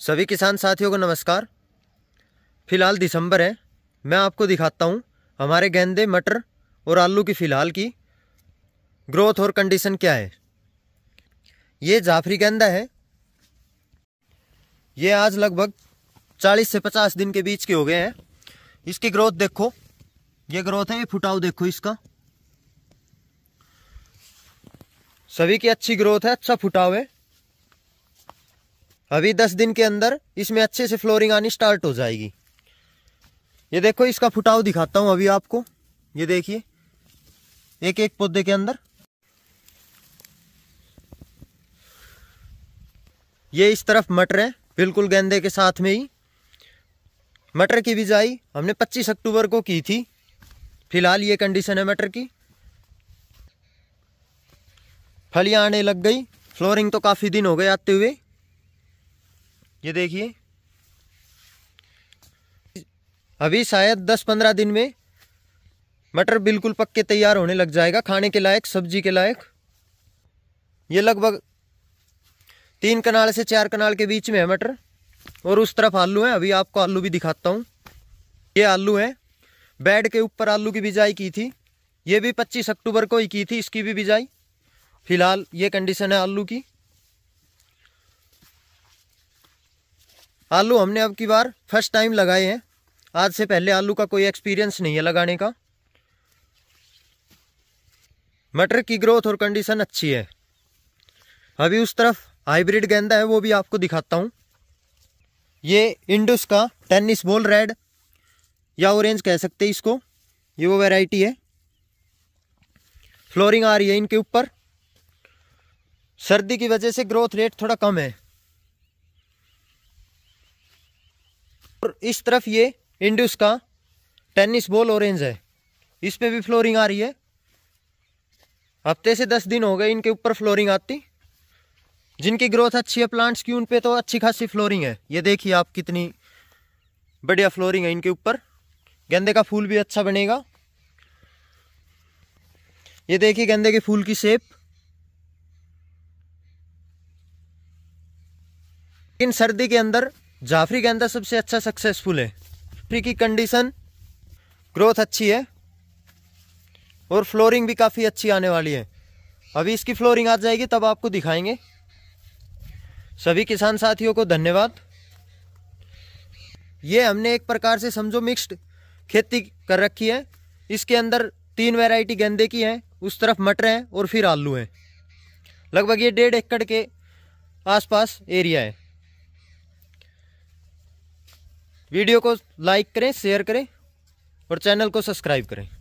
सभी किसान साथियों को नमस्कार फ़िलहाल दिसंबर है मैं आपको दिखाता हूँ हमारे गेंदे मटर और आलू की फ़िलहाल की ग्रोथ और कंडीशन क्या है ये जाफरी गेंदा है ये आज लगभग 40 से 50 दिन के बीच के हो गए हैं इसकी ग्रोथ देखो ये ग्रोथ है ये फुटाव देखो इसका सभी की अच्छी ग्रोथ है अच्छा फुटाव है अभी दस दिन के अंदर इसमें अच्छे से फ्लोरिंग आनी स्टार्ट हो जाएगी ये देखो इसका फुटाव दिखाता हूँ अभी आपको ये देखिए एक एक पौधे के अंदर ये इस तरफ मटर है बिल्कुल गेंदे के साथ में ही मटर की बिजाई हमने 25 अक्टूबर को की थी फिलहाल ये कंडीशन है मटर की फलियाँ आने लग गई फ्लोरिंग तो काफ़ी दिन हो गए आते हुए ये देखिए अभी शायद दस पंद्रह दिन में मटर बिल्कुल पक के तैयार होने लग जाएगा खाने के लायक सब्जी के लायक ये लगभग तीन कनाल से चार कनाल के बीच में है मटर और उस तरफ आलू है अभी आपको आलू भी दिखाता हूँ ये आलू है बेड के ऊपर आलू की बिजाई की थी ये भी पच्चीस अक्टूबर को ही की थी इसकी भी बिजाई फिलहाल ये कंडीशन है आलू की आलू हमने अब की बार फर्स्ट टाइम लगाए हैं आज से पहले आलू का कोई एक्सपीरियंस नहीं है लगाने का मटर की ग्रोथ और कंडीशन अच्छी है अभी उस तरफ हाइब्रिड गेंदा है वो भी आपको दिखाता हूँ ये इंडस का टेनिस बॉल रेड या ऑरेंज कह सकते हैं इसको ये वो वैरायटी है फ्लोरिंग आ रही है इनके ऊपर सर्दी की वजह से ग्रोथ रेट थोड़ा कम है और इस तरफ ये इंडस का टेनिस बॉल ऑरेंज है इस पर भी फ्लोरिंग आ रही है हफ्ते से दस दिन हो गए इनके ऊपर फ्लोरिंग आती जिनकी ग्रोथ अच्छी है प्लांट्स की उन पे तो अच्छी खासी फ्लोरिंग है ये देखिए आप कितनी बढ़िया फ्लोरिंग है इनके ऊपर गेंदे का फूल भी अच्छा बनेगा ये देखिए गेंदे के फूल की शेप लेकिन सर्दी के अंदर जाफरी के अंदर सबसे अच्छा सक्सेसफुल है फ्री की कंडीशन ग्रोथ अच्छी है और फ्लोरिंग भी काफ़ी अच्छी आने वाली है अभी इसकी फ्लोरिंग आ जाएगी तब आपको दिखाएंगे सभी किसान साथियों को धन्यवाद ये हमने एक प्रकार से समझो मिक्स्ड खेती कर रखी है इसके अंदर तीन वैरायटी गेंदे की हैं उस तरफ मटर हैं और फिर आलू हैं लगभग ये डेढ़ एकड़ के आसपास एरिया है वीडियो को लाइक करें शेयर करें और चैनल को सब्सक्राइब करें